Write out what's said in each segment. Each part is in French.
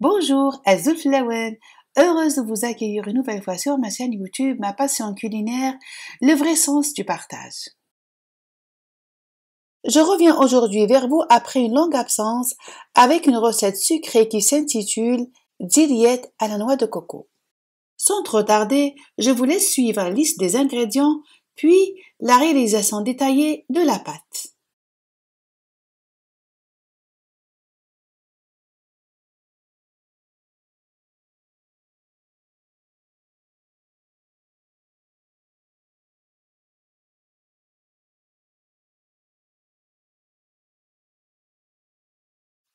Bonjour, Azul Heureuse de vous accueillir une nouvelle fois sur ma chaîne YouTube, ma passion culinaire, le vrai sens du partage. Je reviens aujourd'hui vers vous après une longue absence avec une recette sucrée qui s'intitule Diliette à la noix de coco. Sans trop tarder, je vous laisse suivre la liste des ingrédients puis la réalisation détaillée de la pâte.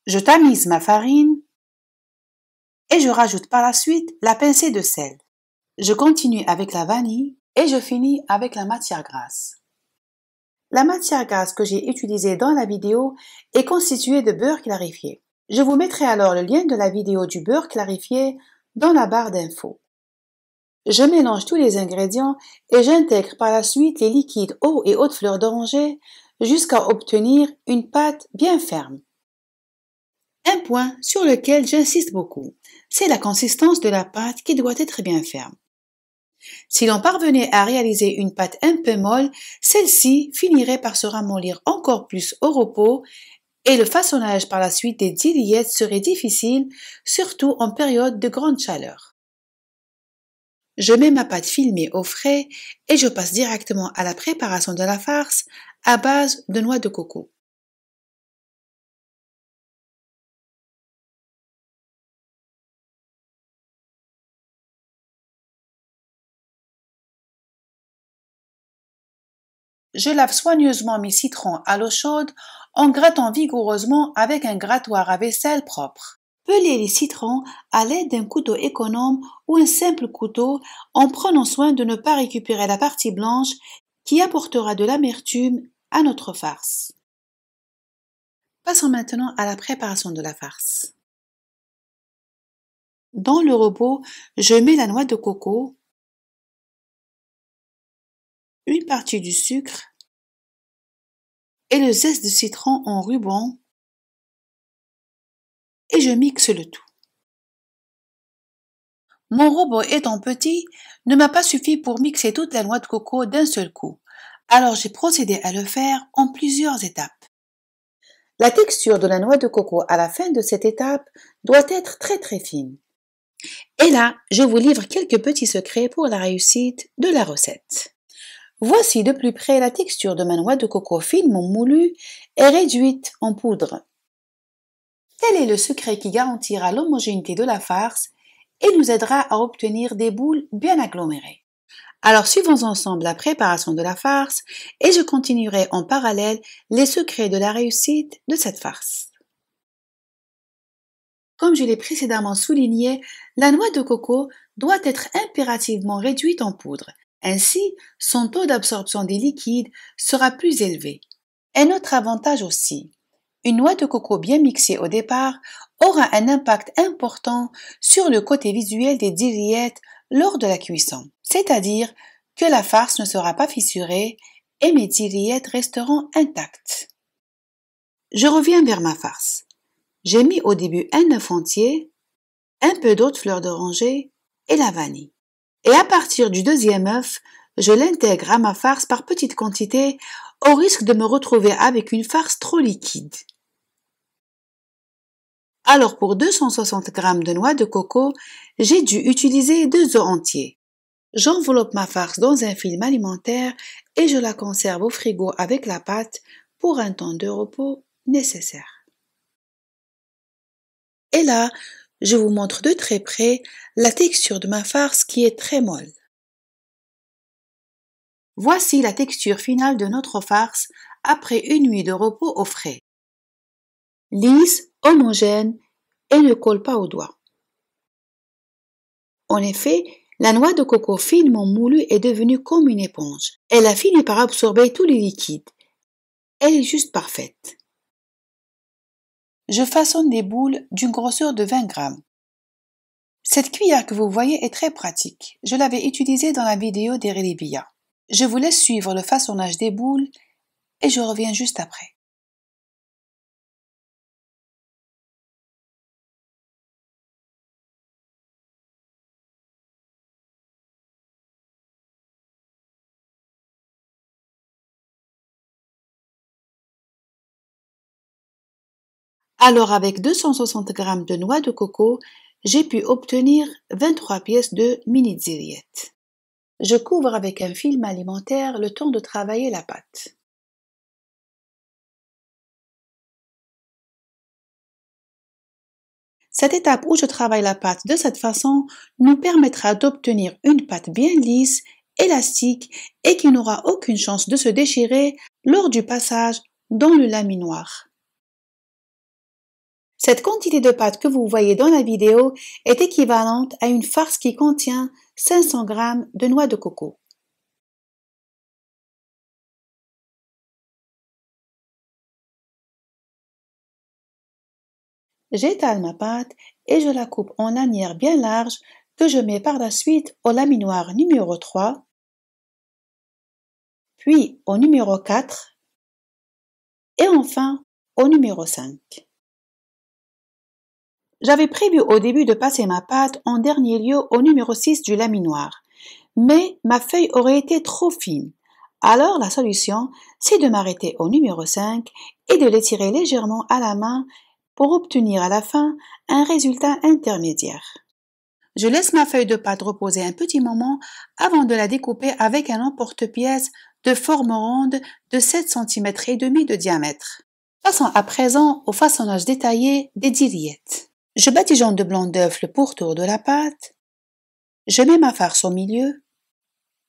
Je tamise ma farine et je rajoute par la suite la pincée de sel. Je continue avec la vanille et je finis avec la matière grasse. La matière grasse que j'ai utilisée dans la vidéo est constituée de beurre clarifié. Je vous mettrai alors le lien de la vidéo du beurre clarifié dans la barre d'infos. Je mélange tous les ingrédients et j'intègre par la suite les liquides eau et haute fleur d'oranger jusqu'à obtenir une pâte bien ferme. Un point sur lequel j'insiste beaucoup, c'est la consistance de la pâte qui doit être bien ferme. Si l'on parvenait à réaliser une pâte un peu molle, celle-ci finirait par se ramollir encore plus au repos et le façonnage par la suite des liettes serait difficile, surtout en période de grande chaleur. Je mets ma pâte filmée au frais et je passe directement à la préparation de la farce à base de noix de coco. je lave soigneusement mes citrons à l'eau chaude en grattant vigoureusement avec un grattoir à vaisselle propre. Pelez les citrons à l'aide d'un couteau économe ou un simple couteau en prenant soin de ne pas récupérer la partie blanche qui apportera de l'amertume à notre farce. Passons maintenant à la préparation de la farce. Dans le robot, je mets la noix de coco, une partie du sucre et le zeste de citron en ruban et je mixe le tout. Mon robot étant petit ne m'a pas suffi pour mixer toute la noix de coco d'un seul coup, alors j'ai procédé à le faire en plusieurs étapes. La texture de la noix de coco à la fin de cette étape doit être très très fine. Et là, je vous livre quelques petits secrets pour la réussite de la recette. Voici de plus près la texture de ma noix de coco finement moulue et réduite en poudre. Tel est le secret qui garantira l'homogénéité de la farce et nous aidera à obtenir des boules bien agglomérées. Alors suivons ensemble la préparation de la farce et je continuerai en parallèle les secrets de la réussite de cette farce. Comme je l'ai précédemment souligné, la noix de coco doit être impérativement réduite en poudre, ainsi, son taux d'absorption des liquides sera plus élevé. Un autre avantage aussi, une noix de coco bien mixée au départ aura un impact important sur le côté visuel des dirillettes lors de la cuisson, c'est-à-dire que la farce ne sera pas fissurée et mes dirillettes resteront intactes. Je reviens vers ma farce. J'ai mis au début un œuf entier, un peu d'autres fleurs d'oranger et la vanille. Et à partir du deuxième œuf, je l'intègre à ma farce par petites quantités au risque de me retrouver avec une farce trop liquide. Alors pour 260 g de noix de coco, j'ai dû utiliser deux œufs entiers. J'enveloppe ma farce dans un film alimentaire et je la conserve au frigo avec la pâte pour un temps de repos nécessaire. Et là, je vous montre de très près la texture de ma farce qui est très molle. Voici la texture finale de notre farce après une nuit de repos au frais. Lisse, homogène et ne colle pas au doigt. En effet, la noix de coco finement moulue est devenue comme une éponge. Elle a fini par absorber tous les liquides. Elle est juste parfaite je façonne des boules d'une grosseur de 20 grammes. Cette cuillère que vous voyez est très pratique. Je l'avais utilisée dans la vidéo des Relibia. Je vous laisse suivre le façonnage des boules et je reviens juste après. Alors avec 260 g de noix de coco, j'ai pu obtenir 23 pièces de mini zillette Je couvre avec un film alimentaire le temps de travailler la pâte. Cette étape où je travaille la pâte de cette façon nous permettra d'obtenir une pâte bien lisse, élastique et qui n'aura aucune chance de se déchirer lors du passage dans le laminoir. Cette quantité de pâte que vous voyez dans la vidéo est équivalente à une farce qui contient 500 g de noix de coco. J'étale ma pâte et je la coupe en lanières bien larges que je mets par la suite au laminoir numéro 3, puis au numéro 4 et enfin au numéro 5. J'avais prévu au début de passer ma pâte en dernier lieu au numéro 6 du laminoir, mais ma feuille aurait été trop fine. Alors la solution, c'est de m'arrêter au numéro 5 et de l'étirer légèrement à la main pour obtenir à la fin un résultat intermédiaire. Je laisse ma feuille de pâte reposer un petit moment avant de la découper avec un emporte-pièce de forme ronde de 7 cm et demi de diamètre. Passons à présent au façonnage détaillé des diriettes. Je badigeonne de blanc d'œuf le pourtour de la pâte, je mets ma farce au milieu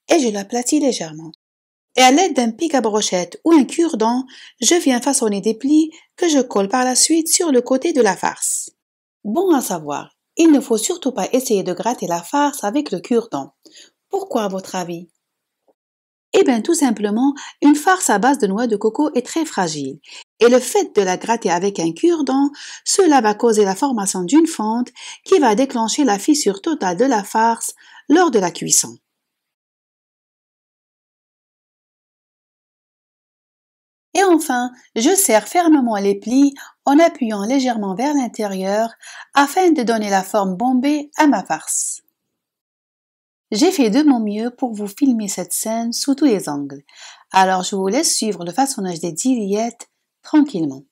et je l'aplatis légèrement. Et à l'aide d'un pic à brochette ou un cure-dent, je viens façonner des plis que je colle par la suite sur le côté de la farce. Bon à savoir, il ne faut surtout pas essayer de gratter la farce avec le cure-dent. Pourquoi à votre avis eh bien, tout simplement, une farce à base de noix de coco est très fragile. Et le fait de la gratter avec un cure-dent, cela va causer la formation d'une fente qui va déclencher la fissure totale de la farce lors de la cuisson. Et enfin, je serre fermement les plis en appuyant légèrement vers l'intérieur afin de donner la forme bombée à ma farce. J'ai fait de mon mieux pour vous filmer cette scène sous tous les angles, alors je vous laisse suivre le façonnage des liettes tranquillement.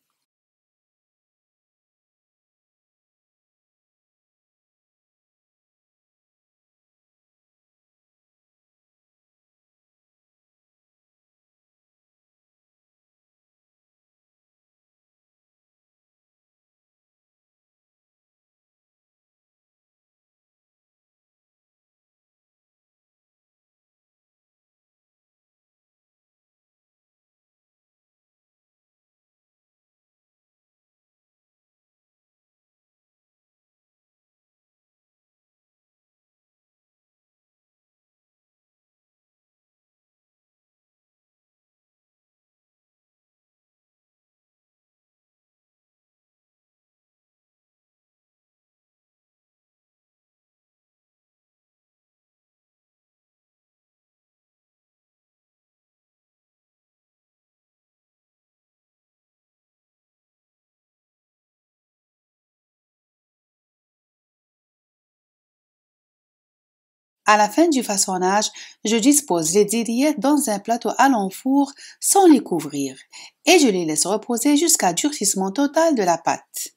À la fin du façonnage, je dispose les dillettes dans un plateau à l'enfour sans les couvrir et je les laisse reposer jusqu'à durcissement total de la pâte.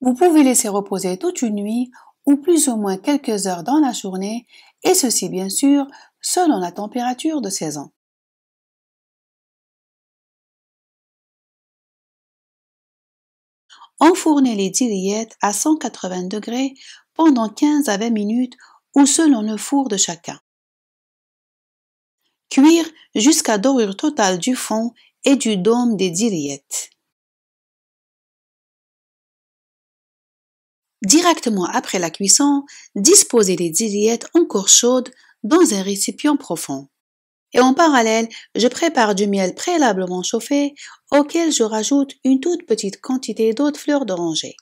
Vous pouvez laisser reposer toute une nuit ou plus ou moins quelques heures dans la journée et ceci bien sûr selon la température de saison. Enfournez les dirillettes à 180 degrés pendant 15 à 20 minutes ou selon le four de chacun. Cuire jusqu'à dorure totale du fond et du dôme des diriettes. Directement après la cuisson, disposez les diriettes encore chaudes dans un récipient profond. Et en parallèle, je prépare du miel préalablement chauffé auquel je rajoute une toute petite quantité d'autres fleurs d'oranger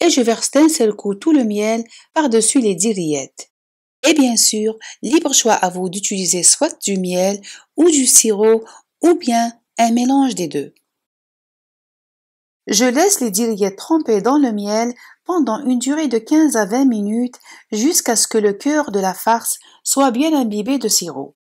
et je verse d'un seul coup tout le miel par-dessus les dirillettes. Et bien sûr, libre choix à vous d'utiliser soit du miel ou du sirop ou bien un mélange des deux. Je laisse les dirillettes tremper dans le miel pendant une durée de 15 à 20 minutes jusqu'à ce que le cœur de la farce soit bien imbibé de sirop.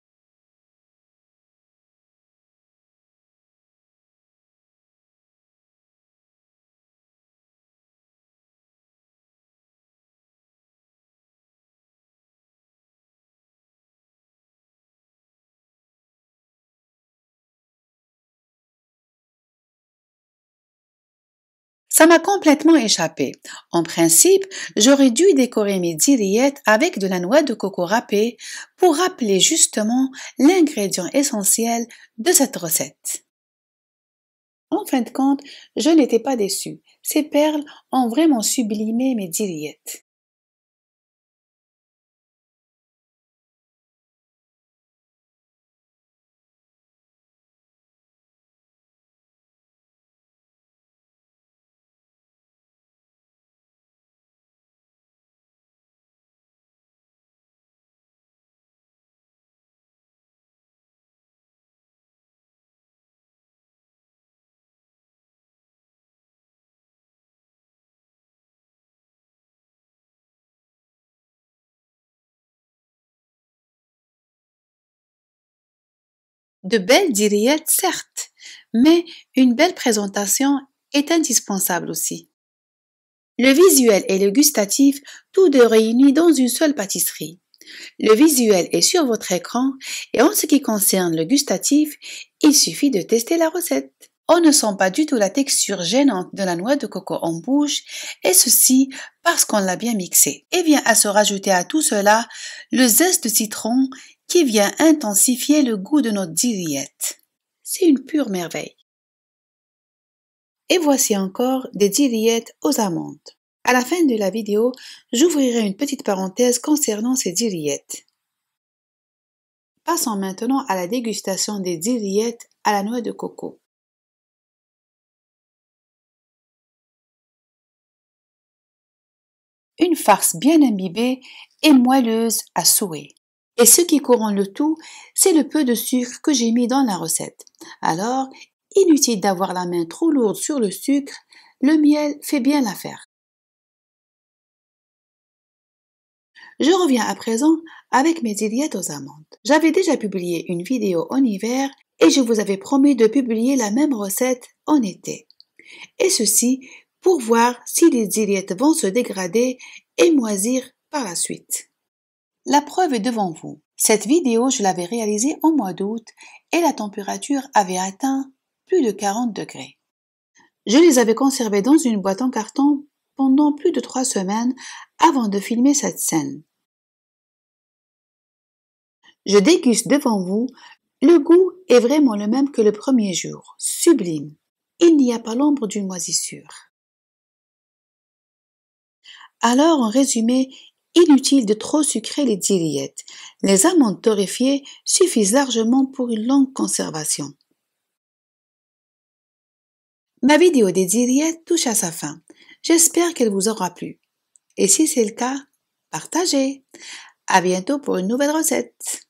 Ça m'a complètement échappé. En principe, j'aurais dû décorer mes rillettes avec de la noix de coco râpée pour rappeler justement l'ingrédient essentiel de cette recette. En fin de compte, je n'étais pas déçue. Ces perles ont vraiment sublimé mes rillettes. de belles diriètes certes, mais une belle présentation est indispensable aussi. Le visuel et le gustatif, tous deux réunis dans une seule pâtisserie. Le visuel est sur votre écran et en ce qui concerne le gustatif, il suffit de tester la recette. On ne sent pas du tout la texture gênante de la noix de coco en bouche, et ceci parce qu'on l'a bien mixée. Et eh vient à se rajouter à tout cela le zeste de citron qui vient intensifier le goût de notre diriette. C'est une pure merveille. Et voici encore des dirillettes aux amandes. À la fin de la vidéo, j'ouvrirai une petite parenthèse concernant ces dirillettes. Passons maintenant à la dégustation des dirillettes à la noix de coco. Une farce bien imbibée et moelleuse à souhait. Et ce qui couronne le tout, c'est le peu de sucre que j'ai mis dans la recette. Alors, inutile d'avoir la main trop lourde sur le sucre, le miel fait bien l'affaire. Je reviens à présent avec mes dilettes aux amandes. J'avais déjà publié une vidéo en hiver et je vous avais promis de publier la même recette en été. Et ceci pour voir si les dilettes vont se dégrader et moisir par la suite. La preuve est devant vous. Cette vidéo, je l'avais réalisée en mois d'août et la température avait atteint plus de 40 degrés. Je les avais conservés dans une boîte en carton pendant plus de trois semaines avant de filmer cette scène. Je déguste devant vous, le goût est vraiment le même que le premier jour, sublime. Il n'y a pas l'ombre d'une moisissure. Alors, en résumé, Inutile de trop sucrer les dirillettes. Les amandes torréfiées suffisent largement pour une longue conservation. Ma vidéo des dirillettes touche à sa fin. J'espère qu'elle vous aura plu. Et si c'est le cas, partagez. À bientôt pour une nouvelle recette.